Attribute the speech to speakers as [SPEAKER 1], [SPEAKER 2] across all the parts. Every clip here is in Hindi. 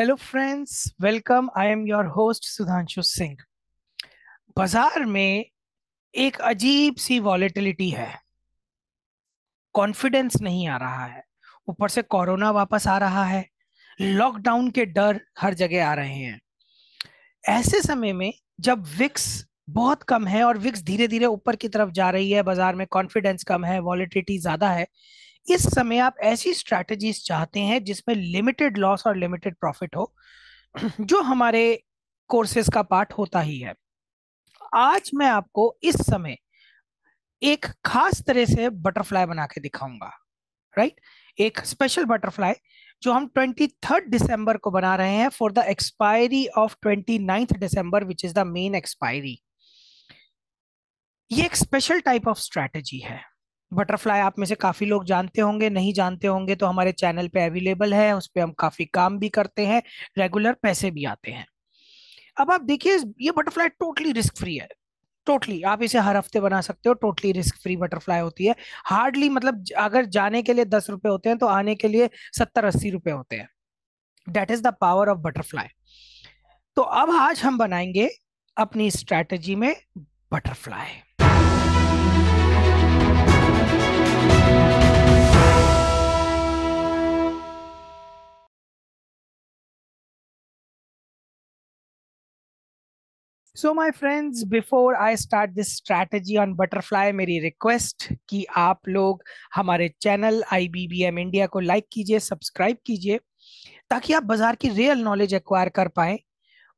[SPEAKER 1] hello friends welcome I am your host Sudhanshu Singh बाजार में एक अजीब सी वॉलेटिलिटी है कॉन्फिडेंस नहीं आ रहा है ऊपर से कोरोना वापस आ रहा है लॉकडाउन के डर हर जगह आ रहे हैं ऐसे समय में जब विक्स बहुत कम है और विक्स धीरे धीरे ऊपर की तरफ जा रही है बाजार में कॉन्फिडेंस कम है वॉलेटिलिटी ज्यादा है इस समय आप ऐसी स्ट्रैटेजीज चाहते हैं जिसमें लिमिटेड लॉस और लिमिटेड प्रॉफिट हो जो हमारे कोर्सेज का पार्ट होता ही है आज मैं आपको इस समय एक खास तरह से बटरफ्लाई बना के दिखाऊंगा राइट एक स्पेशल बटरफ्लाई जो हम ट्वेंटी थर्ड दिसंबर को बना रहे हैं for the expiry of twenty ninth December which is the main expiry ये एक स्पेशल टाइप ऑफ स्ट्रैटेजी है बटरफ्लाई आप में से काफ़ी लोग जानते होंगे नहीं जानते होंगे तो हमारे चैनल पे अवेलेबल है उस पर हम काफ़ी काम भी करते हैं रेगुलर पैसे भी आते हैं अब आप देखिए ये बटरफ्लाई टोटली रिस्क फ्री है टोटली आप इसे हर हफ्ते बना सकते हो टोटली रिस्क फ्री बटरफ्लाई होती है हार्डली मतलब अगर जाने के लिए दस रुपए होते हैं तो आने के लिए सत्तर अस्सी रुपये होते हैं that is the power of butterfly तो अब आज हम बनाएंगे अपनी स्ट्रैटेजी में butterfly so my friends before I start this strategy on butterfly मेरी रिक्वेस्ट कि आप लोग हमारे channel I B B M India को लाइक कीजिए सब्सक्राइब कीजिए ताकि आप बाज़ार की रियल नॉलेज एक्वायर कर पाए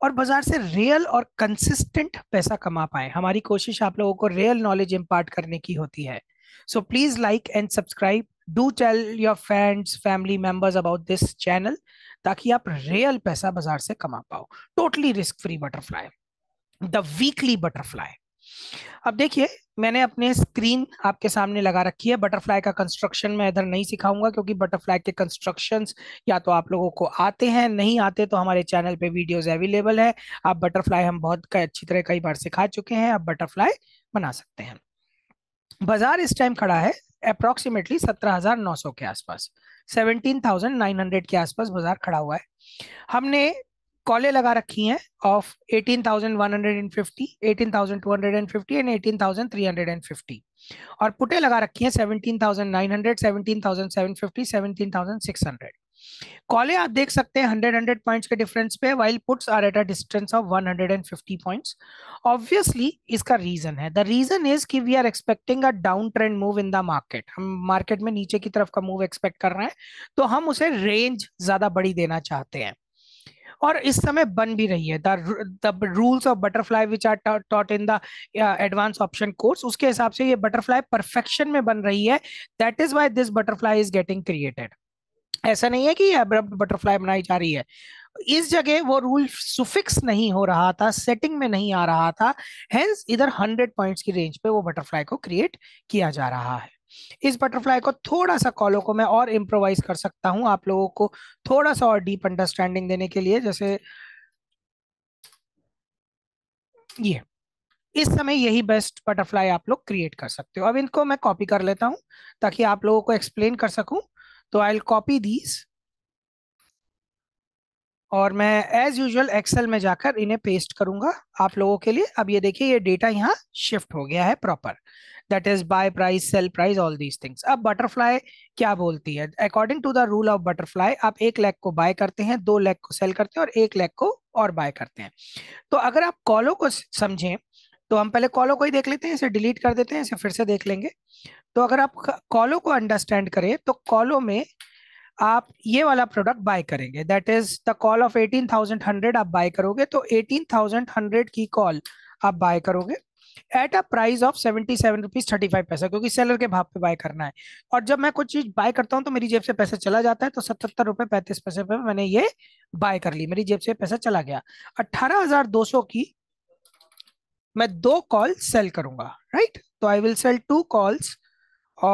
[SPEAKER 1] और बाज़ार से रियल और कंसिस्टेंट पैसा कमा पाए हमारी कोशिश आप लोगों को रियल नॉलेज इम्पार्ट करने की होती है so please like and subscribe do tell your friends family members about this channel ताकि आप रियल पैसा बाजार से कमा पाओ totally risk free butterfly the weekly butterfly अब देखिए मैंने अपने स्क्रीन आपके सामने लगा रखी है बटरफ्लाई का कंस्ट्रक्शन मैं इधर नहीं सिखाऊंगा क्योंकि बटरफ्लाई के कंस्ट्रक्शंस या तो आप लोगों को आते हैं नहीं आते तो हमारे चैनल पे वीडियोस अवेलेबल है आप बटरफ्लाई हम बहुत अच्छी तरह कई बार सिखा चुके हैं आप बटरफ्लाई बना सकते हैं बाजार इस टाइम खड़ा है अप्रोक्सीमेटली सत्रह के आसपास सेवनटीन के आसपास बाजार खड़ा हुआ है हमने कॉले लगा रखी हैं ऑफ 18,150, 18,250 एंड 18,350 और पुटे लगा रखी हैं 17,900, 17,750, 17,600 कॉले आप देख सकते हैं 100 100 पॉइंट्स के डिफरेंस पे while puts are at a distance of 150 points obviously इसका रीजन है द रीजन इज कि we are expecting a down trend move in the market हम मार्केट में नीचे की तरफ का मूव एक्सपेक्ट कर रहे हैं तो हम उसे रेंज ज्यादा बड़ी देना चाहते हैं और इस समय बन भी रही है the rules of butterfly which are taught in the advance option course उसके हिसाब से ये बटरफ्लाई परफेक्शन में बन रही है that is why this butterfly is getting created ऐसा नहीं है कि अब्रप्ट बटरफ्लाई बनाई जा रही है इस जगह वो रूल सुफिक्स नहीं हो रहा था सेटिंग में नहीं आ रहा था हेंस इधर हंड्रेड पॉइंट्स की रेंज पे वो बटरफ्लाई को क्रिएट किया जा रहा है इस बटरफ्लाई को थोड़ा सा कॉलो को मैं और इम्प्रोवाइज कर सकता हूँ आप लोगों को थोड़ा सा और डीप अंडरस्टैंडिंग देने के लिए जैसे ये इस समय यही बेस्ट बटरफ्लाई आप लोग क्रिएट कर सकते हो अब इनको मैं कॉपी कर लेता हूं ताकि आप लोगों को एक्सप्लेन कर सकूं तो आई विल कॉपी दीज और मैं एज यूजल एक्सेल में जाकर इन्हें पेस्ट करूंगा आप लोगों के लिए अब ये देखिए ये डेटा यहाँ शिफ्ट हो गया है proper that is buy price sell price all these things अब बटरफ्लाई क्या बोलती है according to the rule of butterfly आप एक लैख को बाय करते हैं दो लैख को सेल करते हैं और एक लैख को और बाय करते हैं तो अगर आप कॉलो को समझें तो हम पहले कॉलो को ही देख लेते हैं इसे डिलीट कर देते हैं इसे फिर से देख लेंगे तो अगर आप कॉलो को अंडरस्टैंड करें तो कॉलो में आप ये वाला प्रोडक्ट बाय करेंगे that is the call of eighteen thousand hundred आप बाय करोगे तो एटीन थाउजेंड हंड्रेड की कॉल आप बाय करोगे at a price of seventy seven rupees thirty five paisa क्योंकि सेलर के भाव पे बाय करना है और जब मैं कुछ चीज बाय करता हूँ तो मेरी जेब से पैसा चला जाता है तो सतहत्तर रुपए पैंतीस पैसे पे मैंने ये बाय कर ली मेरी जेब से पैसा चला गया अट्ठारह हजार दो सौ की मैं दो कॉल सेल करूंगा राइट तो I will sell two calls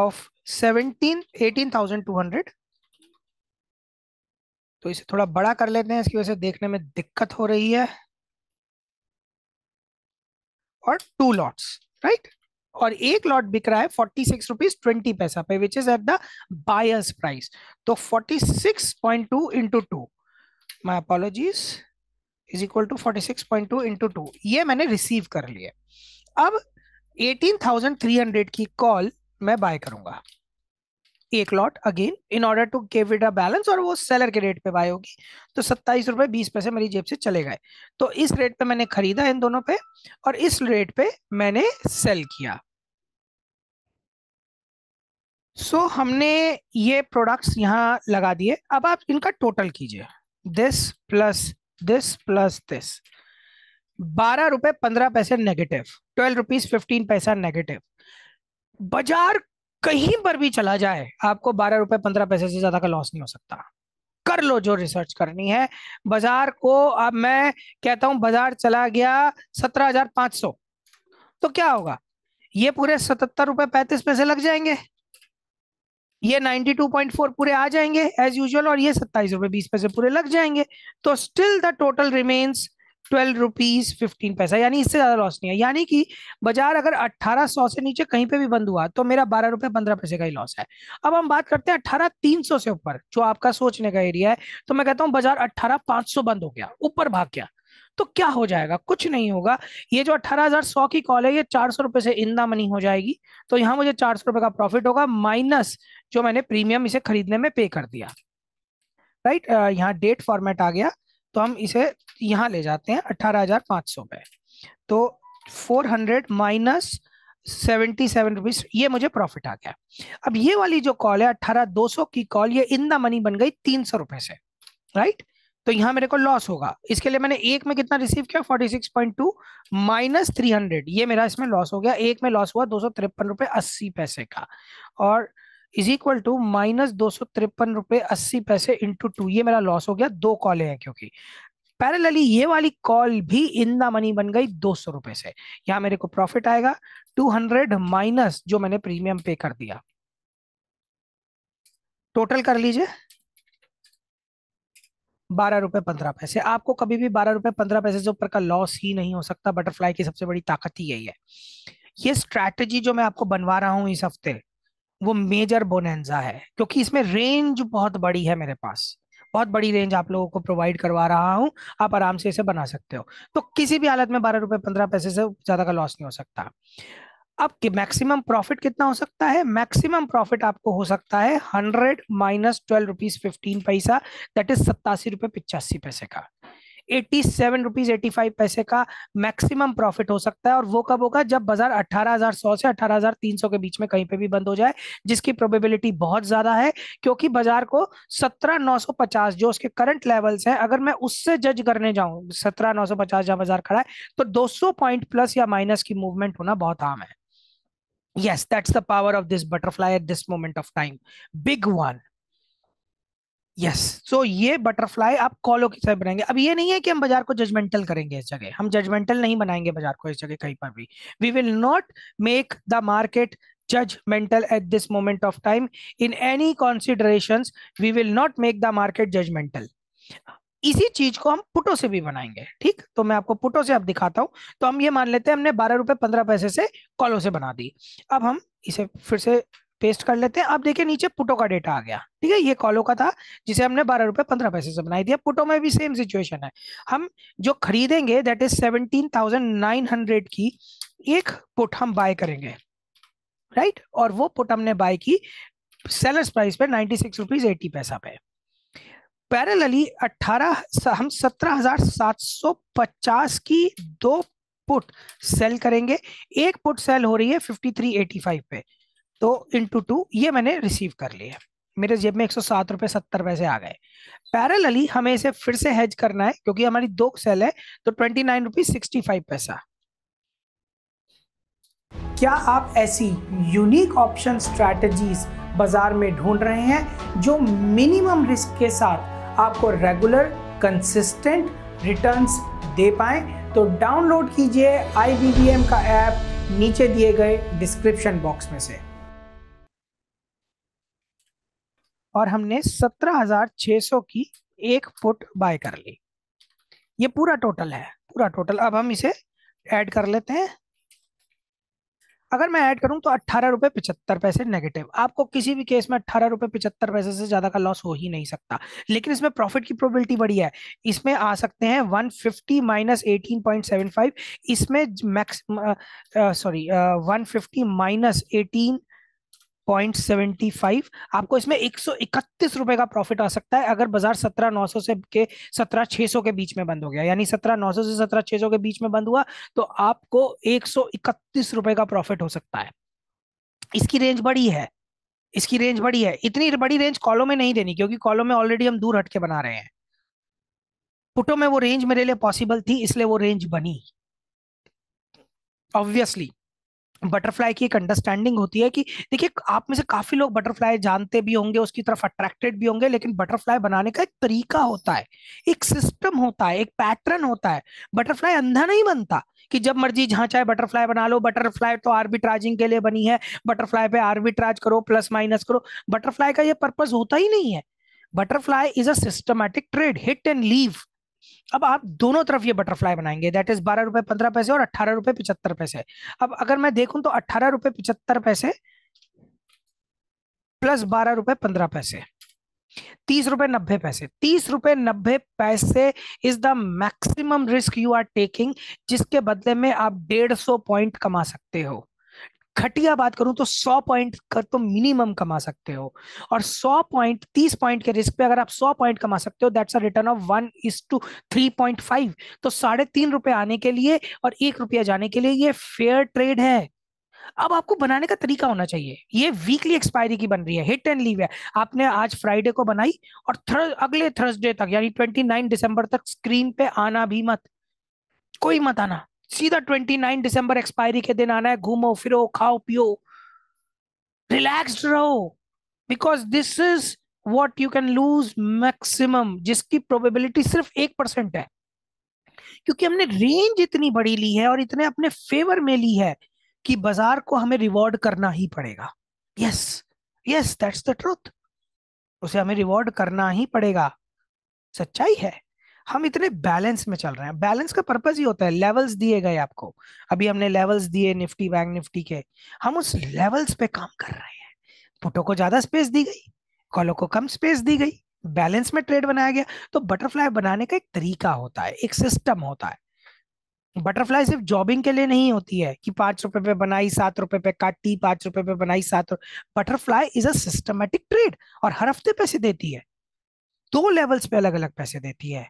[SPEAKER 1] of seventeen eighteen thousand two hundred तो इसे थोड़ा बड़ा कर लेते हैं इसकी वजह से देखने में दिक्कत हो रही है और टू लॉट्स राइट और एक लॉट बिक रहा है forty six rupees twenty paisa पे which is at the buyers price तो forty six point two into two my apologies is equal to forty six point two into two ये मैंने रिसीव कर लिया अब एटीन थाउजेंड थ्री हंड्रेड की कॉल मैं बाय करूंगा एक lot again in order to give it a balance और वो सेलर के रेट पे बाय होगी तो सत्ताईस रुपए बीस पैसे मेरी जेब से चले गए तो इस रेट पे मैंने खरीदा इन दोनों पे और इस रेट पे मैंने सेल किया सो so, हमने ये प्रोडक्ट्स यहाँ लगा दिए अब आप इनका टोटल कीजिए this plus this plus this बारह रुपए पंद्रह पैसे negative twelve rupees fifteen paisa negative बाजार कहीं पर भी चला जाए आपको बारह रुपए पंद्रह पैसे से ज्यादा का लॉस नहीं हो सकता कर लो जो रिसर्च करनी है बाजार को अब मैं कहता हूं बाजार चला गया सत्रह हजार पांच सौ तो क्या होगा ये पूरे सतहत्तर रुपए पैंतीस पैसे लग जाएंगे ये नाइनटी टू पॉइंट फोर पूरे आ जाएंगे एज यूजल और ये सत्ताईस रुपए बीस पैसे पूरे लग जाएंगे तो still the total remains twelve rupees fifteen paisa यानी इससे ज्यादा लॉस नहीं है यानी कि बाजार अगर अट्ठारह सौ से नीचे कहीं पे भी बंद हुआ तो मेरा बारह रुपए पंद्रह पैसे का ही लॉस है अब हम बात करते हैं अट्ठारह तीन सौ से ऊपर जो आपका सोचने का एरिया है तो मैं कहता हूँ बाजार अट्ठारह पांच सौ बंद हो गया ऊपर भाग गया तो क्या हो जाएगा कुछ नहीं होगा ये जो अट्ठारह हजार सौ की कॉल है ये चार सौ रुपए से इन द मनी हो जाएगी तो यहां मुझे चार सौ रुपए का प्रॉफिट होगा माइनस जो मैंने प्रीमियम इसे खरीदने में पे कर दिया राइट यहाँ डेट फॉर्मेट आ गया तो हम इसे यहाँ ले जाते हैं अट्ठारह हजार पाँच सौ में तो four hundred minus seventy seven rupees ये मुझे प्रॉफिट आ गया अब ये वाली जो कॉल है अट्ठारह दो सौ की कॉल ये इन द मनी बन गई तीन सौ रुपए से राइट तो यहाँ मेरे को लॉस होगा इसके लिए मैंने एक में कितना रिसीव किया forty six point two minus three hundred ये मेरा इसमें लॉस हो गया एक में लॉस हुआ दो सौ तिरपन रुपये अस्सी पैसे का और इज इक्वल टू माइनस दो सौ तिरपन रुपये अस्सी पैसे इंटू टू ये मेरा लॉस हो गया दो कॉले हैं क्योंकि पैरेलली ये वाली कॉल भी इन द मनी बन गई दो सौ रुपए से यहाँ मेरे को प्रॉफिट आएगा टू हंड्रेड माइनस जो मैंने प्रीमियम पे कर दिया टोटल कर लीजिए बारह रुपए पंद्रह पैसे आपको कभी भी बारह रुपए पंद्रह पैसे से ऊपर का लॉस ही नहीं हो सकता बटरफ्लाई की सबसे बड़ी ताकत ही यही है ये स्ट्रैटेजी जो मैं आपको बनवा रहा हूं इस हफ्ते वो मेजर बोनेंजा है क्योंकि इसमें रेंज बहुत बड़ी है मेरे पास बहुत बड़ी रेंज आप लोगों को प्रोवाइड करवा रहा हूँ आप आराम से इसे बना सकते हो तो किसी भी हालत में बारह रुपए पंद्रह पैसे से ज़्यादा का लॉस नहीं हो सकता अब कि मैक्सिमम प्रॉफिट कितना हो सकता है मैक्सिमम प्रॉफिट आपको हो सकता है hundred minus twelve rupees fifteen paisa that is सत्तासी रुपए पिचासी पैसे का eighty seven rupees eighty five पैसे का मैक्सिमम प्रॉफिट हो सकता है और वो कब होगा जब बाजार अठारह हजार सौ से अठारह हजार तीन सौ के बीच में कहीं पे भी बंद हो जाए जिसकी प्रोबेबिलिटी बहुत ज्यादा है क्योंकि बाजार को सत्रह नौ सौ पचास जो उसके करंट लेवल्स हैं अगर मैं उससे जज करने जाऊं सत्रह नौ सौ पचास जहां बाजार खड़ा है तो दो सौ पॉइंट प्लस या माइनस की मूवमेंट होना बहुत आम है yes that's the power of this butterfly at this moment of time big one yes so ये बटरफ्लाई आप कॉलो के साथ बनाएंगे अब ये नहीं है कि हम बाजार को जजमेंटल करेंगे इस जगह हम जजमेंटल नहीं बनाएंगे बाजार को इस जगह कहीं पर भी we will not make the market judgmental at this moment of time in any consideration we will not make the market judgmental इसी चीज को हम पुटो से भी बनाएंगे ठीक तो मैं आपको पुटो से आप दिखाता हूं तो हम ये मान लेते हैं हमने बारह रुपए पंद्रह पैसे से कॉलो से बना दी अब हम इसे फिर से पेस्ट कर लेते हैं अब देखिए नीचे पुटो का डेटा आ गया ठीक है ये कॉलो का था जिसे हमने बारह रुपए पंद्रह पैसे से बनाई दिया पुटो में भी सेम सिचुएशन है हम जो खरीदेंगे that is seventeen thousand nine hundred की एक पुट हम बाय करेंगे राइट और वो पुट हमने बाय की सेलर्स प्राइस पे ninety six rupees eighty paisa पे पैरेलली अठारह हम सत्रह हजार सात सौ पचास की दो पुट सेल करेंगे एक पुट सेल हो रही है फिफ्टी थ्री एटी फाइव पे तो इंटू टू ये मैंने रिसीव कर लिया मेरे जेब में एक सौ सात रुपए सत्तर पैसे आ गए पैरेलली हमें इसे फिर से हैज करना है क्योंकि हमारी दो सेल है तो twenty nine rupees sixty five paisa क्या आप ऐसी यूनिक ऑप्शन स्ट्रैटेजीज बाजार में ढूंढ रहे हैं जो मिनिमम रिस्क के साथ आपको रेगुलर कंसिस्टेंट रिटर्न्स दे पाए तो डाउनलोड कीजिए आई का ऐप नीचे दिए गए डिस्क्रिप्शन बॉक्स में से और हमने 17,600 की एक फुट बाय कर ली ये पूरा टोटल है पूरा टोटल अब हम इसे ऐड कर लेते हैं अगर मैं ऐड करूं तो अट्ठारह रुपए पिछहत्तर पैसे नेगेटिव आपको किसी भी केस में अट्ठारह रुपए पिछहत्तर पैसे से ज़्यादा का लॉस हो ही नहीं सकता लेकिन इसमें प्रॉफिट की प्रोबेबिलिटी बड़ी है इसमें आ सकते हैं one fifty minus eighteen point seven five इसमें max sorry one fifty minus eighteen point seventy five आपको इसमें एक सौ इकतीस रुपए का प्रॉफिट आ सकता है अगर बाजार सत्रह नौ सौ से के सत्रह छह सौ के बीच में बंद हो गया यानी सत्रह नौ सौ से सत्रह छह सौ के बीच में बंद हुआ तो आपको एक सौ इकतीस रुपए का प्रॉफिट हो सकता है इसकी रेंज बड़ी है इसकी रेंज बड़ी है इतनी बड़ी रेंज कॉलो में नहीं देनी क्योंकि कॉलो में ऑलरेडी हम दूर हटके बना रहे हैं पुटो में वो रेंज मेरे लिए पॉसिबल थी इसलिए वो रेंज बनी ऑब्वियसली बटरफ्लाई की एक अंडरस्टैंडिंग होती है कि देखिए आप में से काफी लोग बटरफ्लाई जानते भी होंगे उसकी तरफ अट्रैक्टेड भी होंगे लेकिन बटरफ्लाई बनाने का एक तरीका होता है एक सिस्टम होता है एक पैटर्न होता है बटरफ्लाई अंधा नहीं बनता कि जब मर्जी जहां चाहे बटरफ्लाई बना लो बटरफ्लाई तो आर्बिट्राजिंग के लिए बनी है बटरफ्लाई पे आर्बिट्राज करो प्लस माइनस करो बटरफ्लाई का ये पर्पज होता ही नहीं है butterfly is a systematic trade hit and leave अब आप दोनों तरफ ये बटरफ्लाई बनाएंगे दैट इज बारह रुपए पंद्रह पैसे और अट्ठारह रुपए पिछहत्तर पैसे अब अगर मैं देखूं तो अट्ठारह रुपए पिछहत्तर पैसे प्लस बारह रुपए पंद्रह पैसे तीस रुपए नब्बे पैसे तीस रुपए नब्बे पैसे is the maximum risk you are taking जिसके बदले में आप डेढ़ सौ पॉइंट कमा सकते हो घटिया बात करूं तो 100 पॉइंट कर तो मिनिमम कमा सकते हो और 100 पॉइंट 30 पॉइंट के रिस्क पे अगर आप 100 पॉइंट कमा सकते हो that's a return of one is to three point five तो साढ़े तीन रुपए आने के लिए और एक रुपया जाने के लिए ये फेयर ट्रेड है अब आपको बनाने का तरीका होना चाहिए ये वीकली एक्सपायरी की बन रही है हिट एंड लीव है आपने आज फ्राइडे को बनाई और थर, अगले थर्सडे तक यानी ट्वेंटी दिसंबर तक स्क्रीन पे आना भी मत कोई मत आना सीधा ट्वेंटी नाइन दिसंबर एक्सपायरी के दिन आना है घूमो फिरो खाओ पियो रिलैक्स रहो because this is what you can lose maximum जिसकी प्रोबेबिलिटी सिर्फ एक परसेंट है क्योंकि हमने रेंज इतनी बड़ी ली है और इतने अपने फेवर में ली है कि बाजार को हमें रिवॉर्ड करना ही पड़ेगा yes yes that's the truth उसे हमें रिवॉर्ड करना ही पड़ेगा सच्चाई है हम इतने बैलेंस में चल रहे हैं बैलेंस का पर्पज ही होता है लेवल्स दिए गए आपको अभी हमने लेवल्स दिए निफ्टी बैंक निफ्टी के हम उस लेवल्स पे काम कर रहे हैं पुटो को ज्यादा स्पेस दी गई कॉलो को कम स्पेस दी गई बैलेंस में ट्रेड बनाया गया तो बटरफ्लाई बनाने का एक तरीका होता है एक सिस्टम होता है बटरफ्लाई सिर्फ जॉबिंग के लिए नहीं होती है कि पांच रुपए पे बनाई सात रुपए पे काटी पांच रुपए पे बनाई सात butterfly is a systematic trade और हर हफ्ते पैसे देती है दो लेवल्स पे अलग अलग पैसे देती है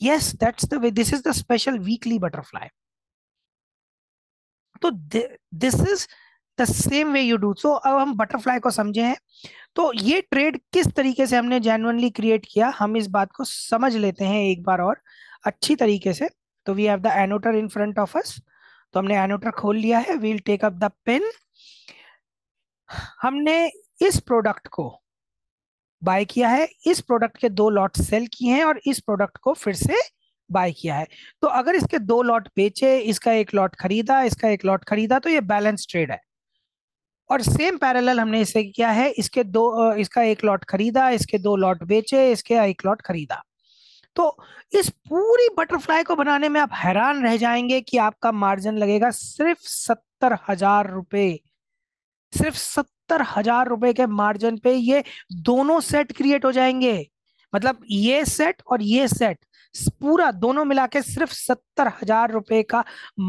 [SPEAKER 1] yes that's the way this is the special weekly butterfly तो this is the same way you do so अब हम बटरफ्लाई को समझे हैं तो ये ट्रेड किस तरीके से हमने जेनुअनली क्रिएट किया हम इस बात को समझ लेते हैं एक बार और अच्छी तरीके से तो we have the annotator in front of us तो हमने एनोटर खोल लिया है we'll take up the pen हमने इस प्रोडक्ट को बाय किया है इस प्रोडक्ट के दो लॉट सेल किए हैं और इस प्रोडक्ट को फिर से बाय किया है तो अगर इसके दो लॉट बेचे इसका एक लॉट खरीदा इसका एक लॉट खरीदा तो ये बैलेंस ट्रेड है और सेम पैरेलल हमने इसे किया है इसके दो इसका एक लॉट खरीदा इसके दो लॉट बेचे इसके एक लॉट खरीदा तो इस पूरी बटरफ्लाई को बनाने में आप हैरान रह जाएंगे कि आपका मार्जिन लगेगा सिर्फ सत्तर हजार रुपये सिर्फ सत्तर सत्तर हजार रुपए के मार्जिन पे ये दोनों सेट क्रिएट हो जाएंगे मतलब ये सेट और ये सेट पूरा दोनों मिला के सिर्फ सत्तर हजार रुपए का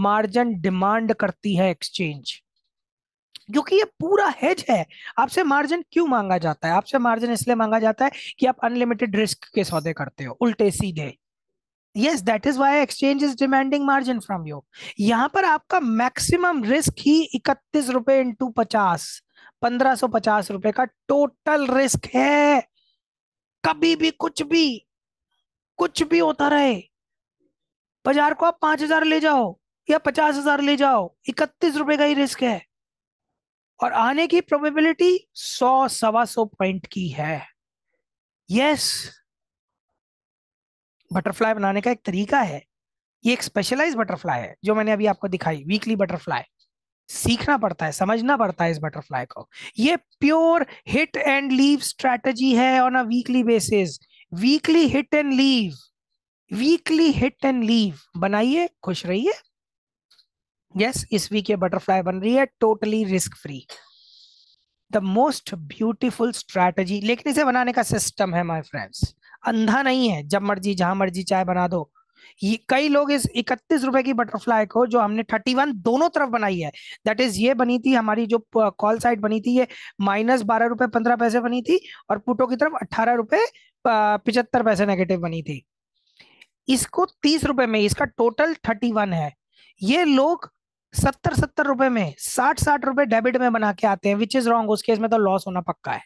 [SPEAKER 1] मार्जिन डिमांड करती है एक्सचेंज क्योंकि ये पूरा हेज है आपसे मार्जिन क्यों मांगा जाता है आपसे मार्जिन इसलिए मांगा जाता है कि आप अनलिमिटेड रिस्क के सौदे करते हो उल्टे सीधे yes that is why exchange is demanding margin from you यहां पर आपका मैक्सिमम रिस्क ही इकतीस रुपए इंटू पचास पंद्रह पचास रुपए का टोटल रिस्क है कभी भी कुछ भी कुछ भी होता रहे बाजार को आप पांच हजार ले जाओ या पचास हजार ले जाओ इकतीस रुपए का ही रिस्क है और आने की प्रोबेबिलिटी सौ सवा सौ पॉइंट की है यस बटरफ्लाई बनाने का एक तरीका है ये एक स्पेशलाइज बटरफ्लाई है जो मैंने अभी आपको दिखाई वीकली बटरफ्लाई सीखना पड़ता है समझना पड़ता है इस बटरफ्लाई को ये pure hit and leave strategy है on a weekly basis weekly hit and leave weekly hit and leave बनाइए खुश रहिए यस इस वीक ये बटरफ्लाई बन रही है totally risk free the most beautiful strategy लेकिन इसे बनाने का सिस्टम है माई फ्रेंड्स अंधा नहीं है जब मर्जी जहां मर्जी चाय बना दो ये कई लोग इस इकतीस रुपए की बटरफ्लाई को जो हमने थर्टी वन दोनों तरफ बनाई है दैट इज ये बनी थी हमारी जो कॉल साइड बनी थी ये माइनस बारह रुपए पंद्रह पैसे बनी थी और पुटो की तरफ अट्ठारह रुपए पिचहत्तर पैसे नेगेटिव बनी थी इसको तीस रुपए में इसका टोटल थर्टी वन है ये लोग सत्तर सत्तर रुपए में साठ साठ रुपए डेबिट में बना के आते हैं विच इज रॉन्ग उस केस में तो लॉस होना पक्का है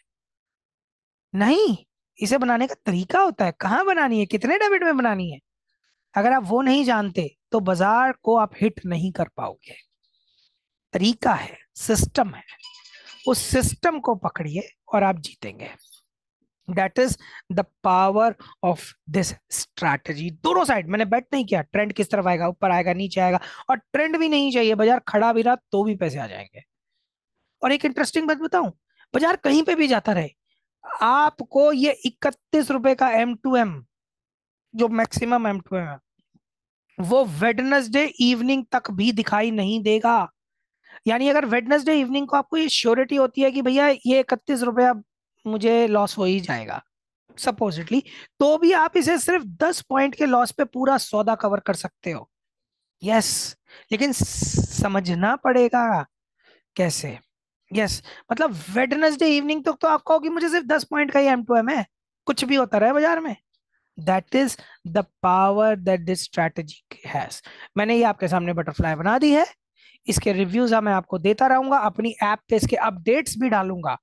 [SPEAKER 1] नहीं इसे बनाने का तरीका होता है कहाँ बनानी है कितने डेबिट में बनानी है अगर आप वो नहीं जानते तो बाजार को आप हिट नहीं कर पाओगे तरीका है सिस्टम है उस सिस्टम को पकड़िए और आप जीतेंगे that is the power of this strategy दोनों साइड मैंने बैट नहीं किया ट्रेंड किस तरफ आएगा ऊपर आएगा नीचे आएगा और ट्रेंड भी नहीं चाहिए बाजार खड़ा भी रहा तो भी पैसे आ जाएंगे और एक इंटरेस्टिंग बात बताऊं बाजार कहीं पे भी जाता रहे आपको ये इकतीस रुपए का एम टू एम जो मैक्सिमम एम टू है वो वेडनेसडे इवनिंग तक भी दिखाई नहीं देगा यानी अगर वेडनेसडे इवनिंग को आपको ये श्योरिटी होती है कि भैया ये इकतीस रुपया मुझे लॉस हो ही जाएगा सपोजिटली तो भी आप इसे सिर्फ दस पॉइंट के लॉस पे पूरा सौदा कवर कर सकते हो यस yes, लेकिन समझना पड़ेगा कैसे यस yes, मतलब वेडनेसडे इवनिंग तक तो, तो आप कहोगे मुझे सिर्फ दस पॉइंट का ही एम टू एम है कुछ भी होता रहे बाजार में that is the power that this strategy has मैंने ये आपके सामने बटरफ्लाई बना दी है इसके रिव्यूज मैं आपको देता रहूंगा अपनी ऐप पे इसके अपडेट्स भी डालूंगा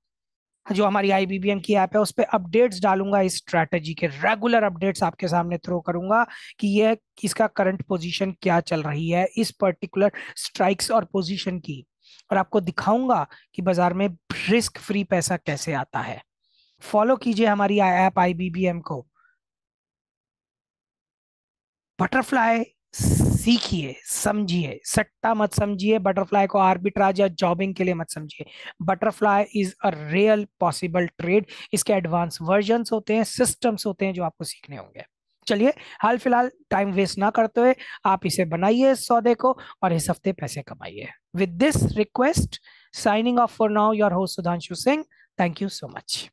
[SPEAKER 1] जो हमारी आई बी बी एम की ऐप है उस पर अपडेट्स डालूंगा इस स्ट्रैटेजी के रेगुलर अपडेट्स आपके सामने थ्रो करूंगा कि यह इसका करंट पोजीशन क्या चल रही है इस पर्टिकुलर स्ट्राइक्स और पोजीशन की और आपको दिखाऊंगा कि बाजार में रिस्क फ्री पैसा कैसे आता है फॉलो कीजिए हमारी app I B B M को बटरफ्लाई सीखिए समझिए सट्टा मत समझिए बटरफ्लाई को आर्बिट्राज या जॉबिंग के लिए मत समझिए butterfly is a real possible trade इसके एडवांस वर्जन होते हैं सिस्टम्स होते हैं जो आपको सीखने होंगे चलिए हाल फिलहाल टाइम वेस्ट ना करते हुए आप इसे बनाइए इस सौदे को और इस हफ्ते पैसे कमाइए with this request signing off for now your host Sudhanshu Singh thank you so much